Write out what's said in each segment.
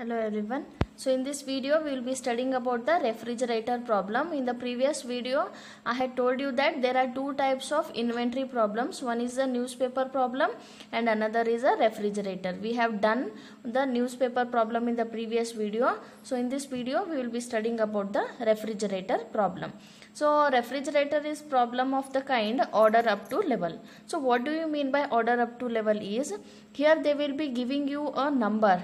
hello everyone so in this video we will be studying about the refrigerator problem in the previous video i had told you that there are two types of inventory problems one is the newspaper problem and another is a refrigerator we have done the newspaper problem in the previous video so in this video we will be studying about the refrigerator problem so refrigerator is problem of the kind order up to level. So what do you mean by order up to level is here they will be giving you a number.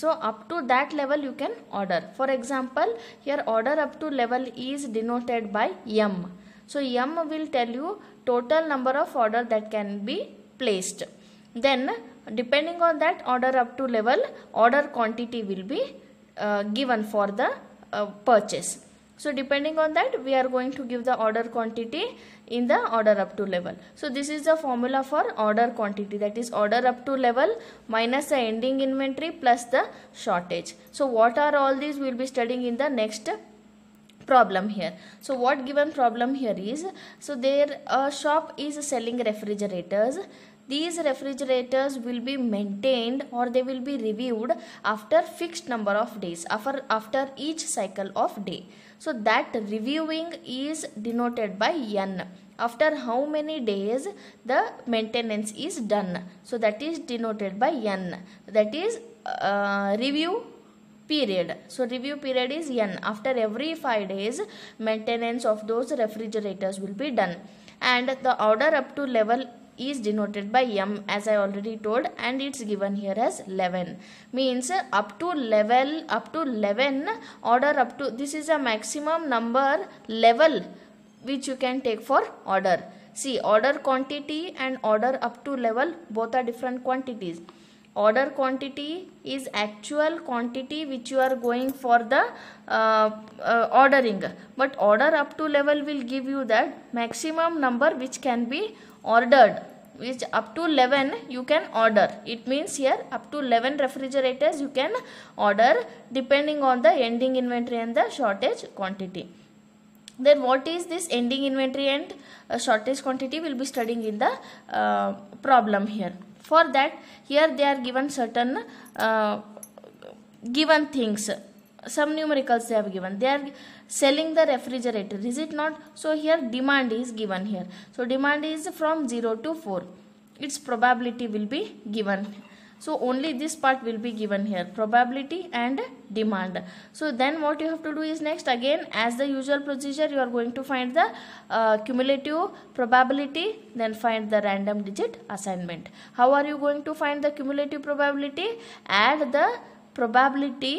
So up to that level you can order. For example here order up to level is denoted by M. So M will tell you total number of order that can be placed. Then depending on that order up to level order quantity will be uh, given for the uh, purchase so depending on that we are going to give the order quantity in the order up to level. So this is the formula for order quantity that is order up to level minus the ending inventory plus the shortage. So what are all these we will be studying in the next problem here so what given problem here is so their uh, shop is selling refrigerators these refrigerators will be maintained or they will be reviewed after fixed number of days after after each cycle of day so that reviewing is denoted by N. After how many days the maintenance is done. So that is denoted by N. That is uh, review period. So review period is N. After every 5 days maintenance of those refrigerators will be done. And the order up to level is denoted by m as I already told and it's given here as 11 means up to level up to 11 order up to this is a maximum number level which you can take for order see order quantity and order up to level both are different quantities order quantity is actual quantity which you are going for the uh, uh, ordering but order up to level will give you that maximum number which can be ordered which up to 11 you can order it means here up to 11 refrigerators you can order depending on the ending inventory and the shortage quantity then what is this ending inventory and uh, shortage quantity we will be studying in the uh, problem here for that here they are given certain uh, given things some numericals they have given they are selling the refrigerator is it not so here demand is given here so demand is from 0 to 4 its probability will be given so only this part will be given here probability and demand so then what you have to do is next again as the usual procedure you are going to find the uh, cumulative probability then find the random digit assignment how are you going to find the cumulative probability add the probability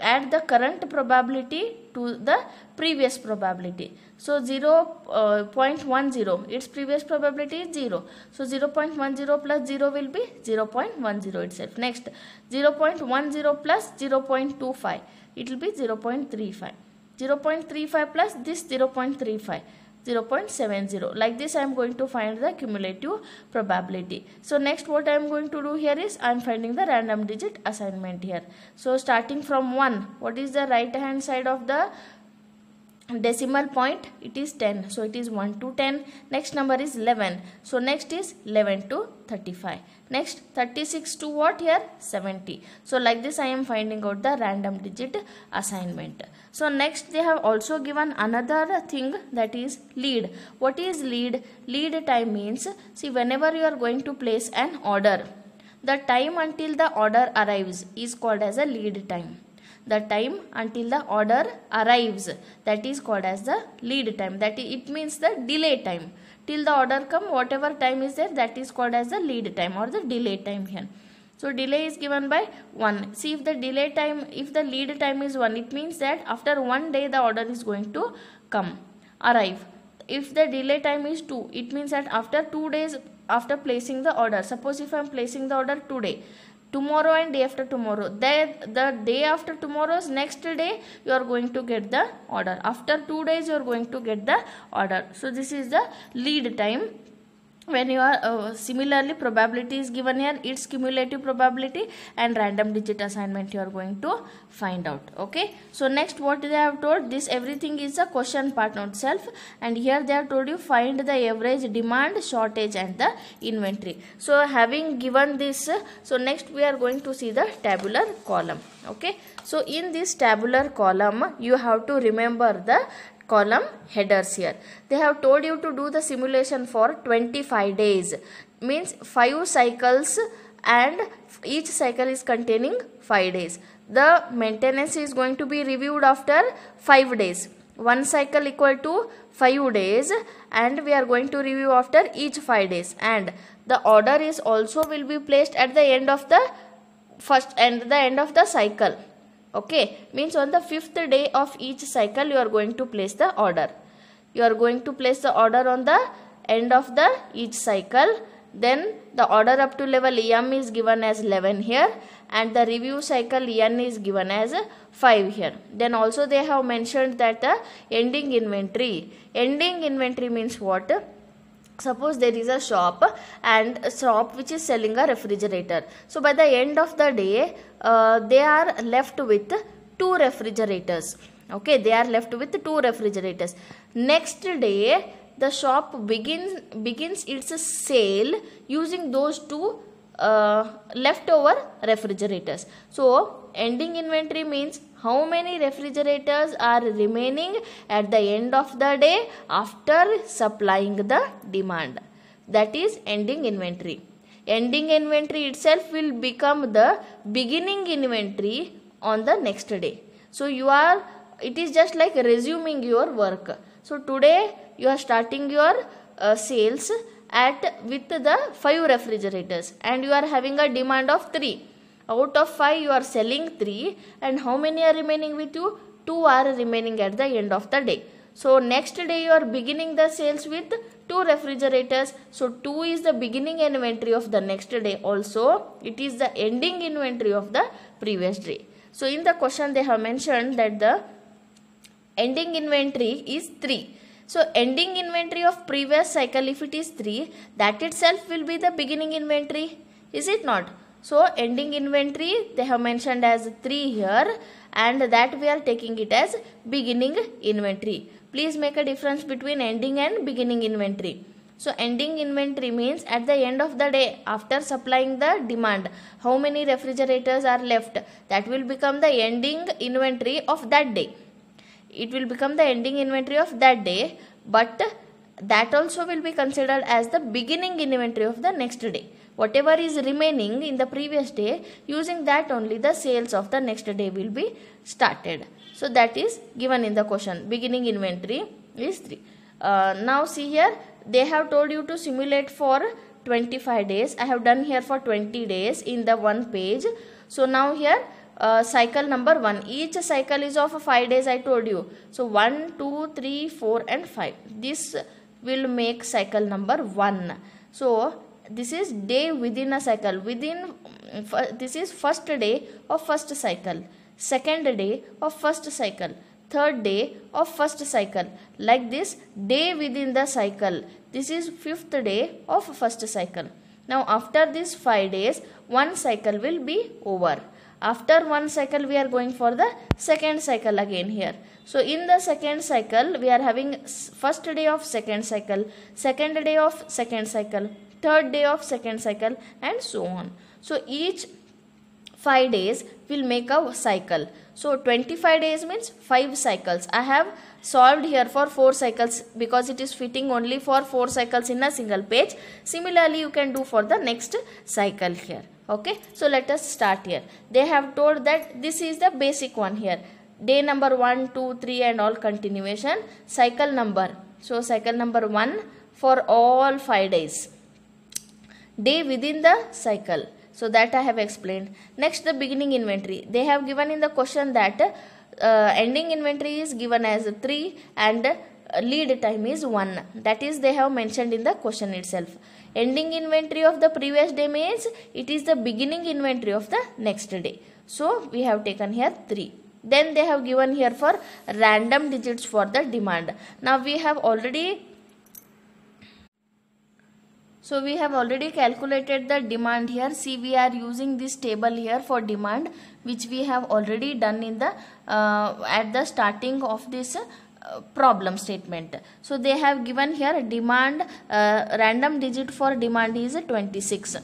add the current probability to the previous probability. So 0, uh, 0.10, its previous probability is 0. So 0 0.10 plus 0 will be 0 0.10 itself. Next 0 0.10 plus 0 0.25, it will be 0 0.35. 0 0.35 plus this 0 0.35. 0.70 like this I am going to find the cumulative probability so next what I am going to do here is I am finding the random digit assignment here so starting from 1 what is the right hand side of the decimal point it is 10 so it is 1 to 10 next number is 11 so next is 11 to 35 next 36 to what here 70 so like this i am finding out the random digit assignment so next they have also given another thing that is lead what is lead lead time means see whenever you are going to place an order the time until the order arrives is called as a lead time the time until the order arrives that is called as the lead time that it means the delay time till the order come whatever time is there that is called as the lead time or the delay time here so delay is given by 1 see if the delay time if the lead time is 1 it means that after one day the order is going to come arrive if the delay time is 2 it means that after 2 days after placing the order suppose if i am placing the order today tomorrow and day after tomorrow the the day after tomorrow's next day you are going to get the order after two days you are going to get the order so this is the lead time when you are uh, similarly probability is given here its cumulative probability and random digit assignment you are going to find out okay so next what they have told this everything is a question part on itself, and here they have told you find the average demand shortage and the inventory so having given this so next we are going to see the tabular column okay so in this tabular column you have to remember the column headers here. They have told you to do the simulation for 25 days means 5 cycles and each cycle is containing 5 days. The maintenance is going to be reviewed after 5 days. One cycle equal to 5 days and we are going to review after each 5 days and the order is also will be placed at the end of the first and the end of the cycle okay means on the fifth day of each cycle you are going to place the order you are going to place the order on the end of the each cycle then the order up to level m is given as 11 here and the review cycle n is given as 5 here then also they have mentioned that the ending inventory ending inventory means what suppose there is a shop and a shop which is selling a refrigerator so by the end of the day uh, they are left with two refrigerators okay they are left with two refrigerators next day the shop begins begins its sale using those two uh, leftover refrigerators so ending inventory means how many refrigerators are remaining at the end of the day after supplying the demand that is ending inventory ending inventory itself will become the beginning inventory on the next day so you are it is just like resuming your work so today you are starting your uh, sales at with the 5 refrigerators and you are having a demand of 3 out of 5 you are selling 3 and how many are remaining with you 2 are remaining at the end of the day so next day you are beginning the sales with two refrigerators so 2 is the beginning inventory of the next day also it is the ending inventory of the previous day so in the question they have mentioned that the ending inventory is 3 so ending inventory of previous cycle if it is 3 that itself will be the beginning inventory is it not so ending inventory they have mentioned as 3 here and that we are taking it as beginning inventory. Please make a difference between ending and beginning inventory. So ending inventory means at the end of the day after supplying the demand how many refrigerators are left that will become the ending inventory of that day. It will become the ending inventory of that day but that also will be considered as the beginning inventory of the next day whatever is remaining in the previous day using that only the sales of the next day will be started so that is given in the question beginning inventory is 3 uh, now see here they have told you to simulate for 25 days i have done here for 20 days in the one page so now here uh, cycle number 1 each cycle is of 5 days I told you so 1 2 3 4 and 5 this will make cycle number 1 so this is day within a cycle within mm, this is first day of first cycle second day of first cycle third day of first cycle like this day within the cycle this is fifth day of first cycle now after these 5 days one cycle will be over after one cycle we are going for the second cycle again here so in the second cycle we are having first day of second cycle second day of second cycle third day of second cycle and so on so each 5 days will make a cycle so 25 days means 5 cycles i have solved here for 4 cycles because it is fitting only for 4 cycles in a single page similarly you can do for the next cycle here okay so let us start here they have told that this is the basic one here day number 1 2 3 and all continuation cycle number so cycle number 1 for all 5 days day within the cycle so that i have explained next the beginning inventory they have given in the question that uh, ending inventory is given as 3 and uh, lead time is 1 that is they have mentioned in the question itself ending inventory of the previous day means it is the beginning inventory of the next day so we have taken here 3 then they have given here for random digits for the demand now we have already so we have already calculated the demand here. See we are using this table here for demand which we have already done in the uh, at the starting of this uh, problem statement. So they have given here demand uh, random digit for demand is 26.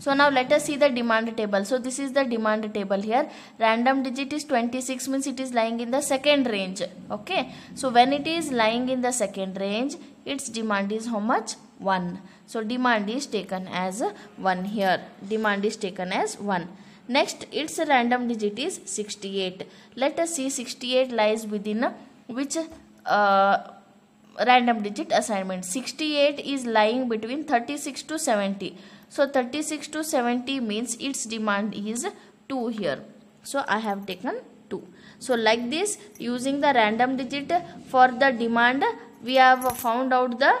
So now let us see the demand table. So this is the demand table here. Random digit is 26 means it is lying in the second range. Okay. So when it is lying in the second range, its demand is how much? 1. So demand is taken as 1 here. Demand is taken as 1. Next, its random digit is 68. Let us see 68 lies within which uh, random digit assignment. 68 is lying between 36 to 70. So 36 to 70 means its demand is 2 here. So I have taken 2. So like this using the random digit for the demand we have found out the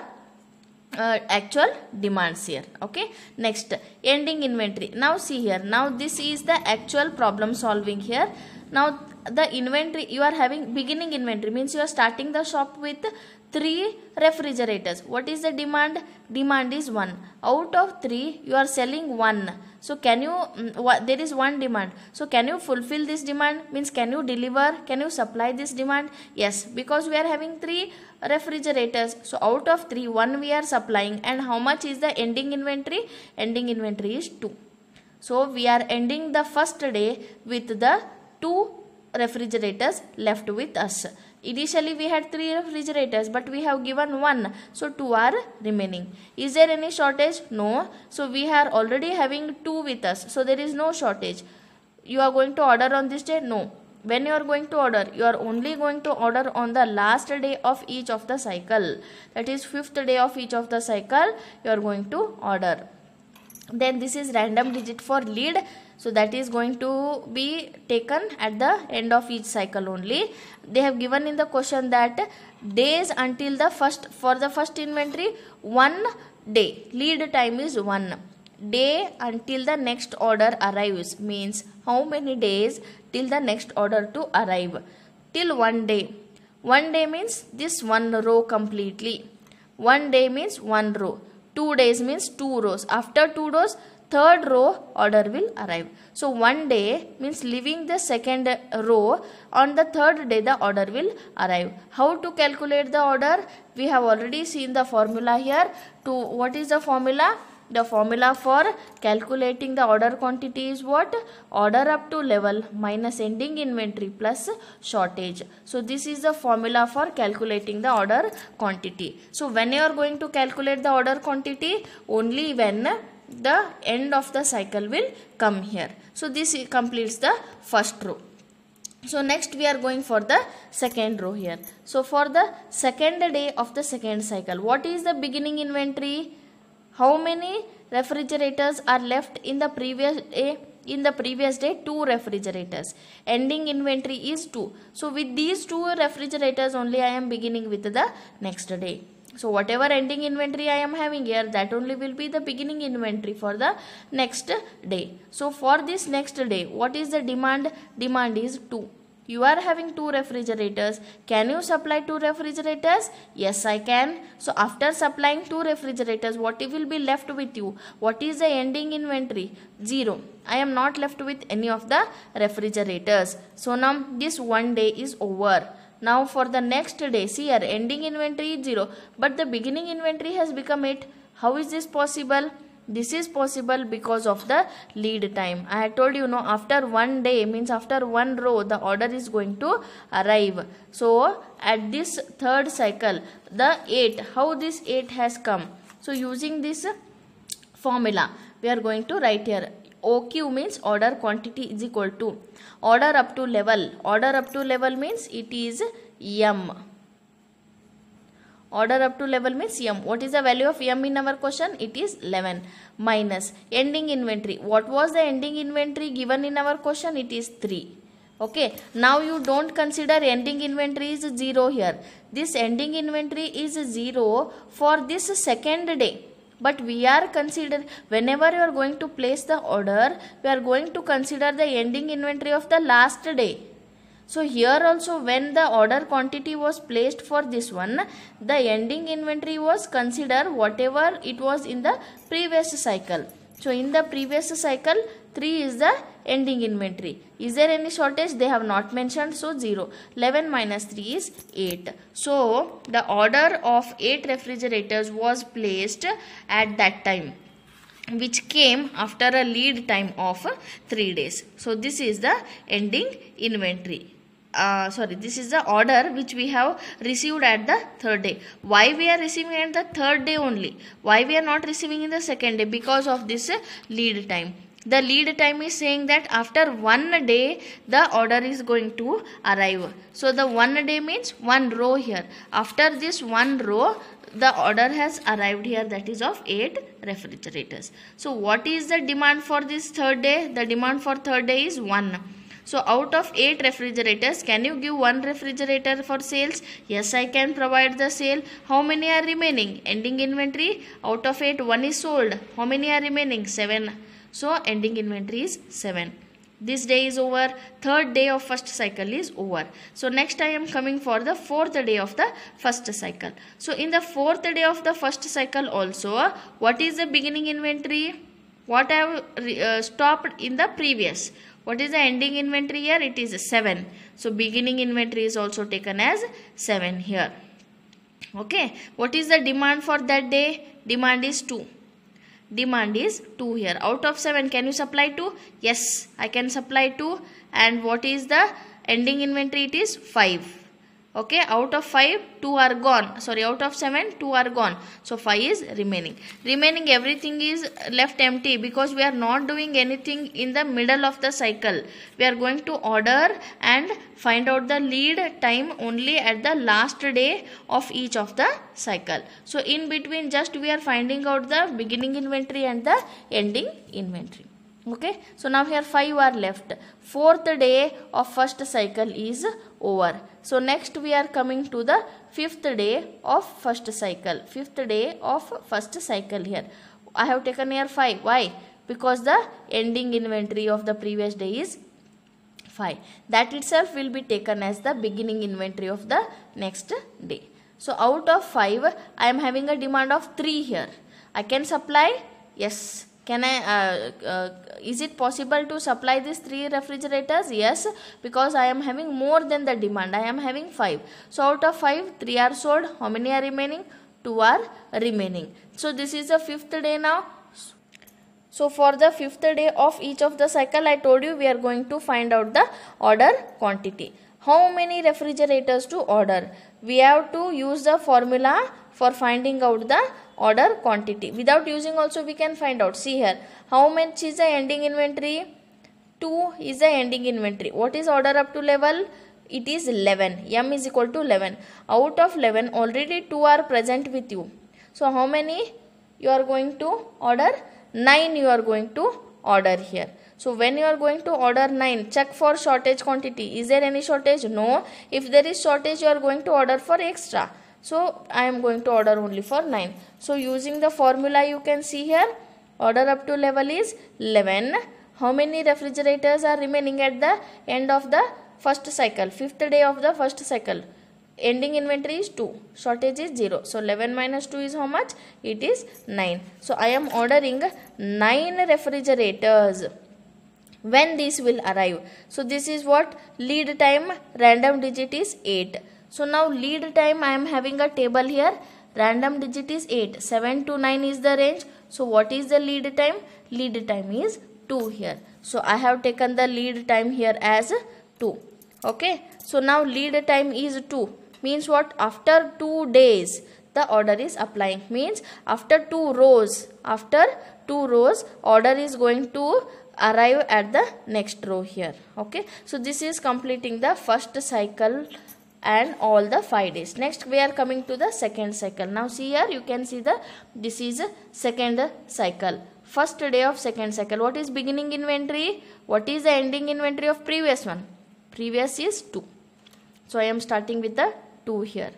uh, actual demands here okay next ending inventory now see here now this is the actual problem solving here now the inventory you are having beginning inventory means you are starting the shop with 3 refrigerators what is the demand demand is 1 out of 3 you are selling 1 so can you mm, there is one demand so can you fulfill this demand means can you deliver can you supply this demand yes because we are having 3 refrigerators so out of 3 1 we are supplying and how much is the ending inventory ending inventory is 2 so we are ending the first day with the 2 refrigerators left with us Initially we had 3 refrigerators but we have given 1. So 2 are remaining. Is there any shortage? No. So we are already having 2 with us. So there is no shortage. You are going to order on this day? No. When you are going to order? You are only going to order on the last day of each of the cycle. That is 5th day of each of the cycle you are going to order. Then this is random digit for lead so that is going to be taken at the end of each cycle only they have given in the question that days until the first for the first inventory one day lead time is one day until the next order arrives means how many days till the next order to arrive till one day one day means this one row completely one day means one row two days means two rows after two rows third row order will arrive so one day means leaving the second row on the third day the order will arrive how to calculate the order we have already seen the formula here to what is the formula the formula for calculating the order quantity is what order up to level minus ending inventory plus shortage so this is the formula for calculating the order quantity so when you are going to calculate the order quantity only when the end of the cycle will come here. So this completes the first row. So next we are going for the second row here. So for the second day of the second cycle, what is the beginning inventory? How many refrigerators are left in the previous day? in the previous day two refrigerators ending inventory is two so with these two refrigerators only i am beginning with the next day so whatever ending inventory i am having here that only will be the beginning inventory for the next day so for this next day what is the demand demand is 2 you are having two refrigerators can you supply two refrigerators yes i can so after supplying two refrigerators what will be left with you what is the ending inventory zero i am not left with any of the refrigerators so now this one day is over now for the next day, see here ending inventory is 0 but the beginning inventory has become 8. How is this possible? This is possible because of the lead time. I told you know after one day means after one row the order is going to arrive. So at this third cycle the 8 how this 8 has come. So using this formula we are going to write here OQ means order quantity is equal to order up to level. Order up to level means it is M. Order up to level means M. What is the value of M in our question? It is 11 minus ending inventory. What was the ending inventory given in our question? It is 3 okay now you don't consider ending inventory is zero here this ending inventory is zero for this second day but we are considering whenever you are going to place the order we are going to consider the ending inventory of the last day so here also when the order quantity was placed for this one the ending inventory was considered whatever it was in the previous cycle so in the previous cycle 3 is the ending inventory. Is there any shortage? They have not mentioned. So 0. 11 minus 3 is 8. So the order of 8 refrigerators was placed at that time which came after a lead time of 3 days. So this is the ending inventory. Uh, sorry this is the order which we have received at the third day why we are receiving at the third day only why we are not receiving in the second day because of this lead time the lead time is saying that after one day the order is going to arrive so the one day means one row here after this one row the order has arrived here that is of 8 refrigerators so what is the demand for this third day the demand for third day is 1 so out of 8 refrigerators, can you give 1 refrigerator for sales? Yes, I can provide the sale. How many are remaining? Ending inventory, out of 8, 1 is sold. How many are remaining? 7. So ending inventory is 7. This day is over. Third day of first cycle is over. So next I am coming for the fourth day of the first cycle. So in the fourth day of the first cycle also, what is the beginning inventory? What I have uh, stopped in the previous. What is the ending inventory here? It is 7. So beginning inventory is also taken as 7 here. Okay. What is the demand for that day? Demand is 2 demand is 2 here out of 7 can you supply 2 yes i can supply 2 and what is the ending inventory it is 5 okay out of 5 2 are gone sorry out of 7 2 are gone so 5 is remaining remaining everything is left empty because we are not doing anything in the middle of the cycle we are going to order and find out the lead time only at the last day of each of the cycle so in between just we are finding out the beginning inventory and the ending inventory okay so now here five are left fourth day of first cycle is over so next we are coming to the fifth day of first cycle fifth day of first cycle here i have taken here five why because the ending inventory of the previous day is 5 that itself will be taken as the beginning inventory of the next day so out of 5 i am having a demand of 3 here i can supply yes can i uh, uh, is it possible to supply these three refrigerators yes because i am having more than the demand i am having five so out of five three are sold how many are remaining two are remaining so this is the fifth day now so for the fifth day of each of the cycle i told you we are going to find out the order quantity how many refrigerators to order we have to use the formula for finding out the order quantity without using also we can find out see here how much is the ending inventory 2 is the ending inventory what is order up to level it is 11 m is equal to 11 out of 11 already 2 are present with you so how many you are going to order 9 you are going to order here so when you are going to order 9 check for shortage quantity is there any shortage no if there is shortage you are going to order for extra so i am going to order only for 9 so using the formula you can see here order up to level is 11 how many refrigerators are remaining at the end of the first cycle fifth day of the first cycle ending inventory is 2 shortage is 0 so 11 minus 2 is how much it is 9 so i am ordering 9 refrigerators when these will arrive so this is what lead time random digit is 8 so now lead time I am having a table here. Random digit is 8. 7 to 9 is the range. So what is the lead time? Lead time is 2 here. So I have taken the lead time here as 2. Okay. So now lead time is 2. Means what? After 2 days the order is applying. Means after 2 rows. After 2 rows order is going to arrive at the next row here. Okay. So this is completing the first cycle and all the five days next we are coming to the second cycle now see here you can see the this is second cycle first day of second cycle what is beginning inventory what is the ending inventory of previous one previous is 2 so i am starting with the 2 here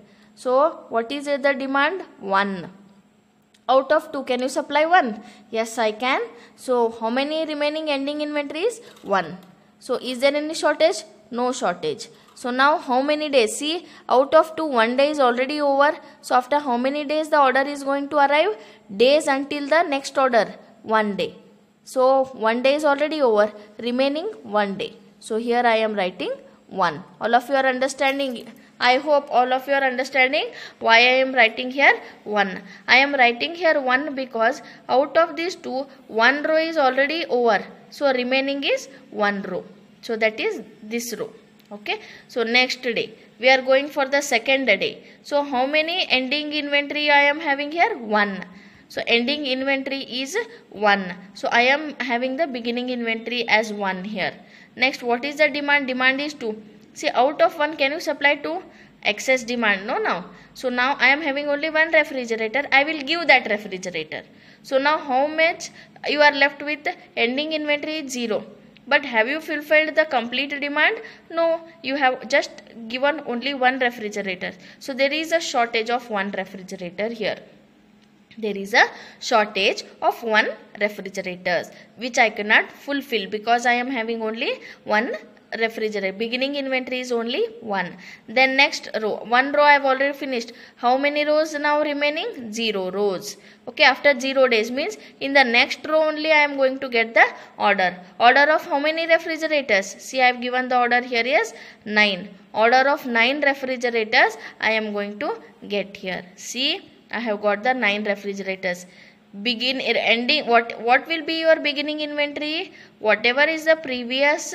so what is the demand 1 out of 2 can you supply 1 yes i can so how many remaining ending inventory is 1 so is there any shortage no shortage so now how many days? See out of 2 1 day is already over. So after how many days the order is going to arrive? Days until the next order 1 day. So 1 day is already over remaining 1 day. So here I am writing 1. All of you are understanding. I hope all of you are understanding why I am writing here 1. I am writing here 1 because out of these 2, 1 row is already over. So remaining is 1 row. So that is this row okay so next day we are going for the second day so how many ending inventory i am having here one so ending inventory is one so i am having the beginning inventory as one here next what is the demand demand is two see out of one can you supply two excess demand no now so now i am having only one refrigerator i will give that refrigerator so now how much you are left with ending inventory zero but have you fulfilled the complete demand? No, you have just given only one refrigerator. So there is a shortage of one refrigerator here there is a shortage of one refrigerators which I cannot fulfill because I am having only one refrigerator beginning inventory is only one then next row one row i have already finished how many rows now remaining zero rows okay after zero days means in the next row only i am going to get the order order of how many refrigerators see i have given the order here is nine order of nine refrigerators i am going to get here see i have got the nine refrigerators begin ending what what will be your beginning inventory whatever is the previous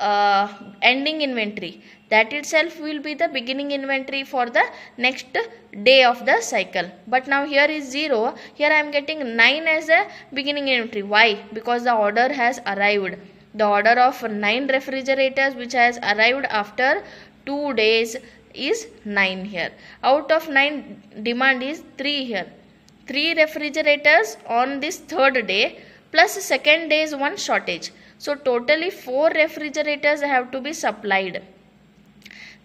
uh, ending inventory that itself will be the beginning inventory for the next day of the cycle but now here is 0 here I am getting 9 as a beginning inventory why because the order has arrived the order of 9 refrigerators which has arrived after 2 days is 9 here out of 9 demand is 3 here 3 refrigerators on this third day plus second day's one shortage so totally 4 refrigerators have to be supplied.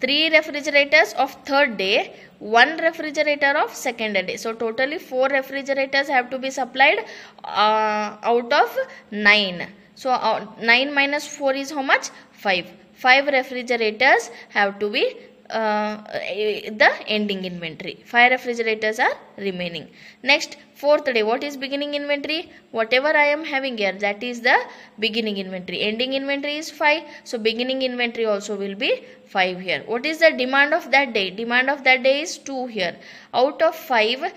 3 refrigerators of third day, 1 refrigerator of second day. So totally 4 refrigerators have to be supplied uh, out of 9. So uh, 9 minus 4 is how much? 5. 5 refrigerators have to be uh, eh, the ending inventory. 5 refrigerators are remaining. Next Fourth day, what is beginning inventory? Whatever I am having here, that is the beginning inventory. Ending inventory is 5. So, beginning inventory also will be 5 here. What is the demand of that day? Demand of that day is 2 here. Out of 5,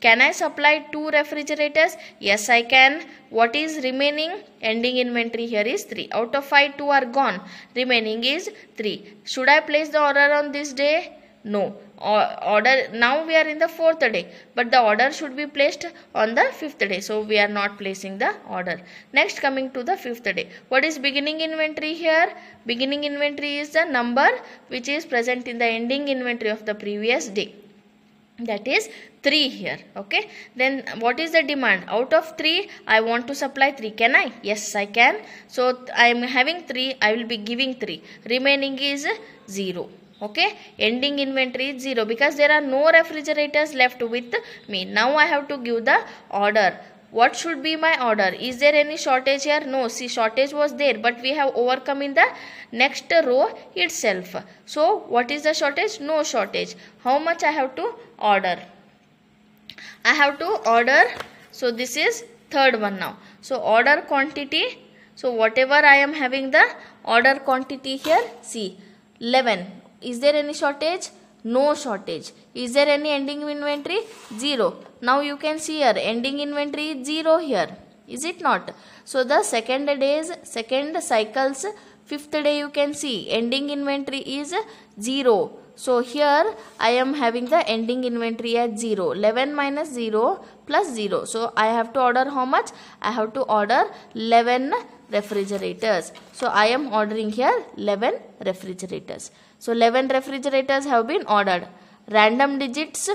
can I supply 2 refrigerators? Yes, I can. What is remaining? Ending inventory here is 3. Out of 5, 2 are gone. Remaining is 3. Should I place the order on this day? No order now we are in the fourth day but the order should be placed on the fifth day so we are not placing the order next coming to the fifth day what is beginning inventory here beginning inventory is the number which is present in the ending inventory of the previous day that is 3 here okay then what is the demand out of 3 i want to supply 3 can i yes i can so i am having 3 i will be giving 3 remaining is 0 okay ending inventory is 0 because there are no refrigerators left with me now I have to give the order what should be my order is there any shortage here no see shortage was there but we have overcome in the next row itself so what is the shortage no shortage how much I have to order I have to order so this is third one now so order quantity so whatever I am having the order quantity here see 11 is there any shortage? No shortage. Is there any ending inventory? Zero. Now you can see here ending inventory is zero here. Is it not? So the second days, second cycles, fifth day you can see ending inventory is zero. So here I am having the ending inventory at 0. 11 minus 0 plus 0. So I have to order how much? I have to order 11 refrigerators. So I am ordering here 11 refrigerators. So 11 refrigerators have been ordered. Random digits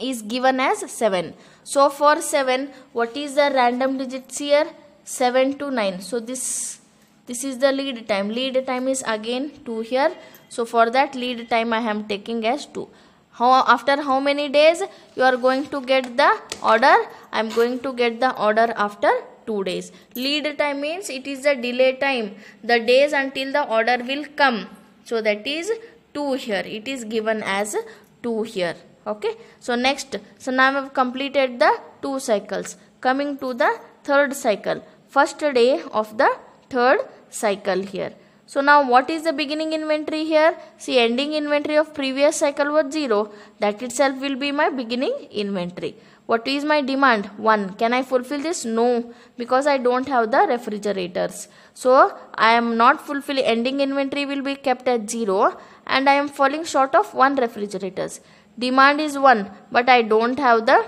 is given as 7. So for 7 what is the random digits here? 7 to 9. So this this is the lead time. Lead time is again 2 here. So for that lead time I am taking as 2. How, after how many days you are going to get the order? I am going to get the order after 2 days. Lead time means it is the delay time. The days until the order will come. So that is 2 here. It is given as 2 here. Okay. So next. So now we have completed the 2 cycles. Coming to the third cycle. First day of the third cycle here. So now what is the beginning inventory here? See ending inventory of previous cycle was 0. That itself will be my beginning inventory. What is my demand? 1. Can I fulfill this? No, because I don't have the refrigerators. So I am not fulfilling, ending inventory will be kept at 0 and I am falling short of 1 refrigerators. Demand is 1, but I don't have the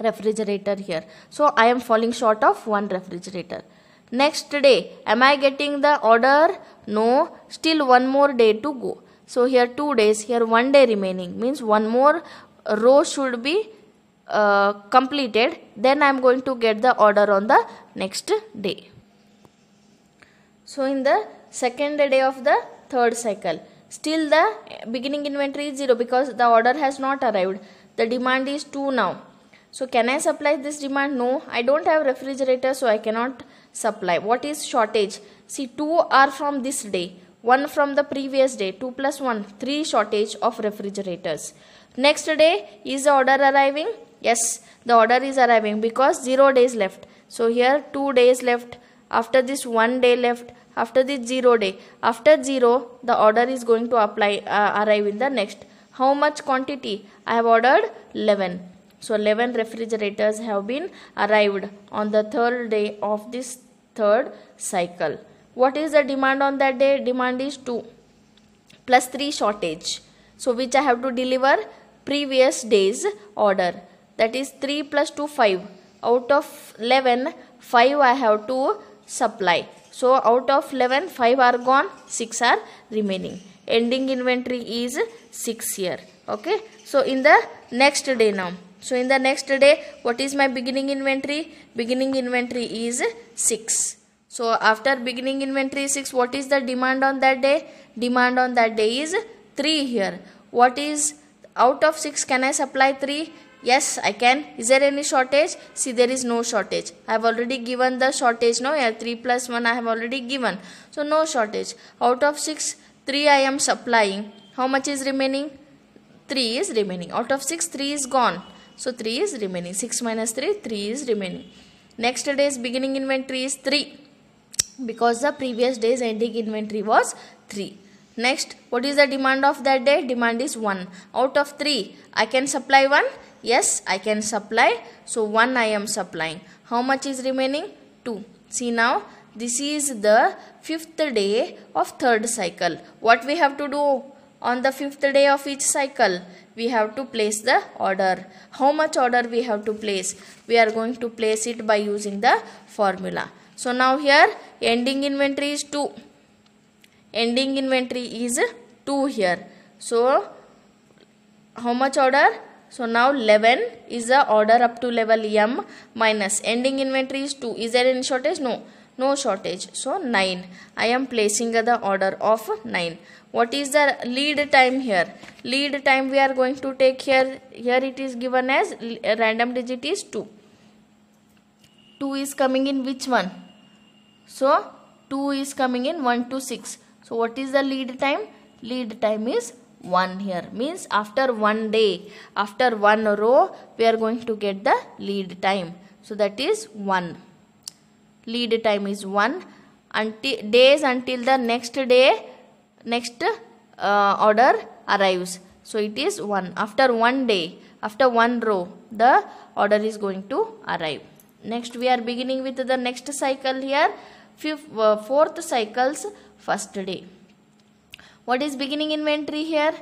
refrigerator here. So I am falling short of 1 refrigerator. Next day, am I getting the order? No, still one more day to go. So here 2 days, here 1 day remaining means one more row should be uh, completed then I am going to get the order on the next day. So in the second day of the third cycle still the beginning inventory is 0 because the order has not arrived. The demand is 2 now. So can I supply this demand? No, I don't have refrigerator so I cannot supply. What is shortage? See 2 are from this day, 1 from the previous day, 2 plus 1, 3 shortage of refrigerators. Next day is the order arriving? yes the order is arriving because 0 days left so here 2 days left after this 1 day left after this 0 day after 0 the order is going to apply uh, arrive in the next how much quantity i have ordered 11 so 11 refrigerators have been arrived on the third day of this third cycle what is the demand on that day demand is 2 plus 3 shortage so which i have to deliver previous day's order that is 3 plus 2 5 out of 11 5 I have to supply so out of 11 5 are gone 6 are remaining ending inventory is 6 here okay so in the next day now so in the next day what is my beginning inventory beginning inventory is 6 so after beginning inventory 6 what is the demand on that day demand on that day is 3 here what is out of 6 can I supply 3 Yes, I can. Is there any shortage? See, there is no shortage. I have already given the shortage. No, yeah, 3 plus 1 I have already given. So, no shortage. Out of 6, 3 I am supplying. How much is remaining? 3 is remaining. Out of 6, 3 is gone. So, 3 is remaining. 6 minus 3, 3 is remaining. Next day's beginning inventory is 3 because the previous day's ending inventory was 3. Next, what is the demand of that day? Demand is 1. Out of 3, I can supply 1. Yes, I can supply. So 1 I am supplying. How much is remaining? 2. See now, this is the fifth day of third cycle. What we have to do on the fifth day of each cycle? We have to place the order. How much order we have to place? We are going to place it by using the formula. So now here ending inventory is 2. Ending inventory is 2 here. So how much order? So now 11 is the order up to level M minus ending inventory is 2. Is there any shortage? No. No shortage. So 9. I am placing the order of 9. What is the lead time here? Lead time we are going to take here. Here it is given as random digit is 2. 2 is coming in which one? So 2 is coming in 1 to 6. So what is the lead time? Lead time is 1 here means after one day after one row we are going to get the lead time so that is 1 lead time is 1 until days until the next day next uh, order arrives so it is 1 after one day after one row the order is going to arrive next we are beginning with the next cycle here fifth uh, fourth cycles first day what is beginning inventory here?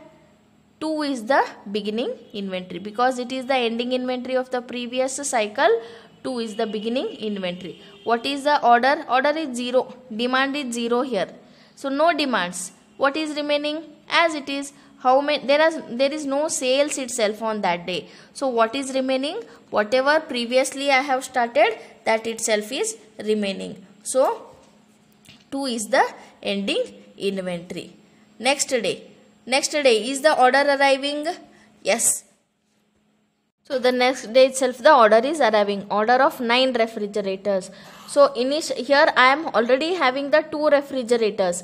2 is the beginning inventory because it is the ending inventory of the previous cycle 2 is the beginning inventory what is the order order is 0 demand is 0 here so no demands what is remaining as it is how many there is there is no sales itself on that day so what is remaining whatever previously i have started that itself is remaining so 2 is the ending inventory Next day. Next day. Is the order arriving? Yes. So the next day itself the order is arriving. Order of 9 refrigerators. So in here I am already having the 2 refrigerators.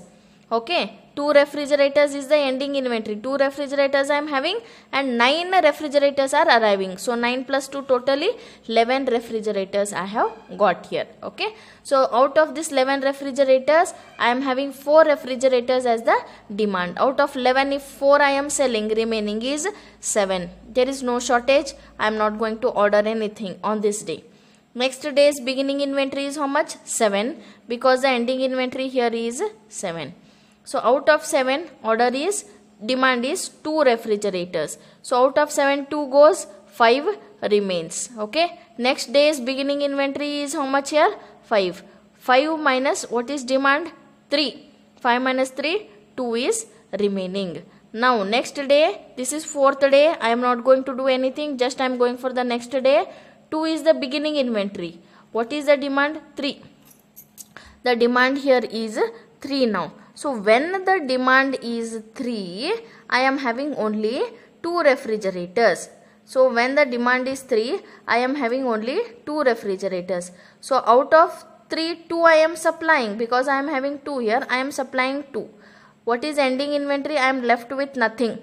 Okay two refrigerators is the ending inventory two refrigerators i am having and nine refrigerators are arriving so 9 plus 2 totally 11 refrigerators i have got here okay so out of this 11 refrigerators i am having four refrigerators as the demand out of 11 if four i am selling remaining is seven there is no shortage i am not going to order anything on this day next day's beginning inventory is how much 7 because the ending inventory here is 7 so out of 7 order is demand is 2 refrigerators. So out of 7 2 goes 5 remains. Okay. Next day's beginning inventory is how much here? 5. 5 minus what is demand? 3. 5 minus 3 2 is remaining. Now next day this is fourth day I am not going to do anything just I am going for the next day. 2 is the beginning inventory. What is the demand? 3. The demand here is 3 now. So when the demand is 3, I am having only 2 refrigerators. So when the demand is 3, I am having only 2 refrigerators. So out of 3, 2 I am supplying because I am having 2 here, I am supplying 2. What is ending inventory? I am left with nothing.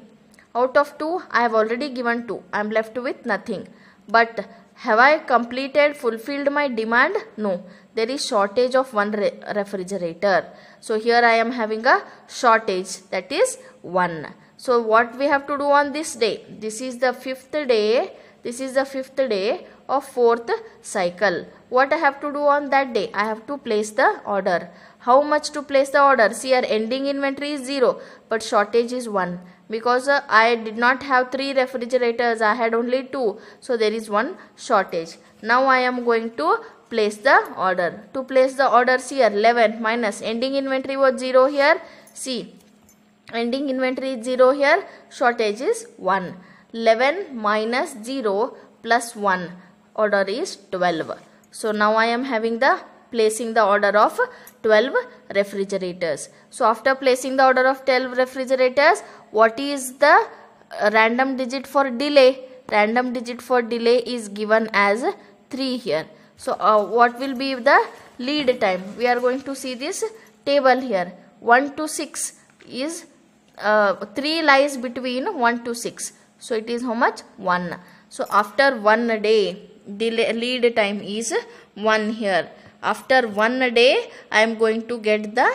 Out of 2, I have already given 2. I am left with nothing. But have I completed, fulfilled my demand? No there is shortage of one re refrigerator. So here I am having a shortage that is 1. So what we have to do on this day? This is the fifth day. This is the fifth day of fourth cycle. What I have to do on that day? I have to place the order. How much to place the order? See our ending inventory is 0 but shortage is 1 because uh, I did not have 3 refrigerators. I had only 2. So there is one shortage. Now I am going to place the order to place the orders here 11 minus ending inventory was 0 here see ending inventory is 0 here shortage is 1 11 minus 0 plus 1 order is 12 so now I am having the placing the order of 12 refrigerators so after placing the order of 12 refrigerators what is the random digit for delay random digit for delay is given as 3 here so uh, what will be the lead time? We are going to see this table here. 1 to 6 is uh, 3 lies between 1 to 6. So it is how much? 1. So after 1 day the lead time is 1 here. After 1 day I am going to get the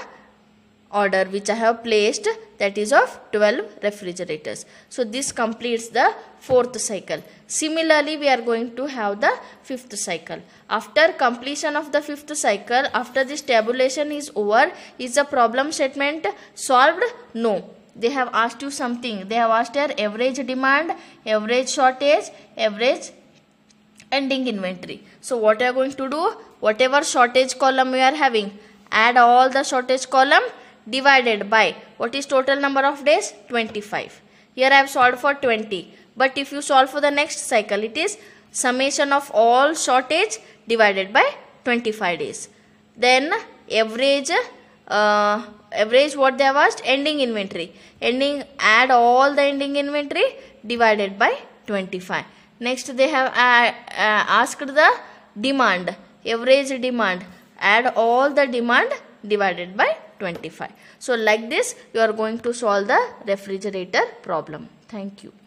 order which I have placed that is of 12 refrigerators. So this completes the fourth cycle. Similarly we are going to have the fifth cycle. After completion of the fifth cycle after this tabulation is over is the problem statement solved? No. They have asked you something. They have asked your average demand, average shortage, average ending inventory. So what you are going to do? Whatever shortage column you are having add all the shortage column divided by what is total number of days 25 here I have solved for 20 but if you solve for the next cycle it is summation of all shortage divided by 25 days then average uh, average what they have asked ending inventory ending add all the ending inventory divided by 25 next they have uh, uh, asked the demand average demand add all the demand divided by 25. So like this you are going to solve the refrigerator problem. Thank you.